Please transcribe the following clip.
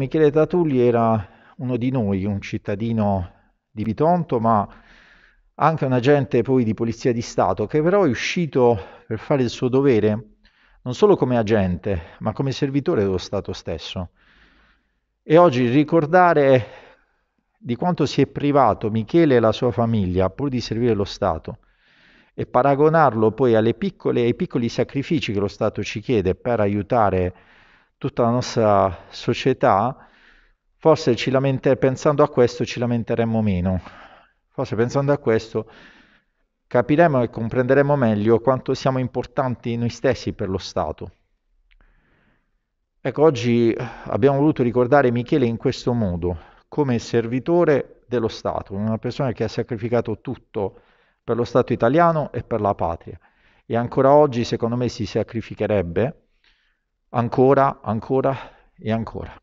Michele Tatulli era uno di noi, un cittadino di Bitonto, ma anche un agente poi di Polizia di Stato, che però è uscito per fare il suo dovere non solo come agente, ma come servitore dello Stato stesso. E oggi ricordare di quanto si è privato Michele e la sua famiglia pur di servire lo Stato e paragonarlo poi piccole, ai piccoli sacrifici che lo Stato ci chiede per aiutare tutta la nostra società, forse lamente- pensando a questo ci lamenteremmo meno. Forse pensando a questo capiremo e comprenderemo meglio quanto siamo importanti noi stessi per lo Stato. Ecco, oggi abbiamo voluto ricordare Michele in questo modo, come servitore dello Stato, una persona che ha sacrificato tutto per lo Stato italiano e per la patria. E ancora oggi, secondo me, si sacrificherebbe ancora, ancora e ancora.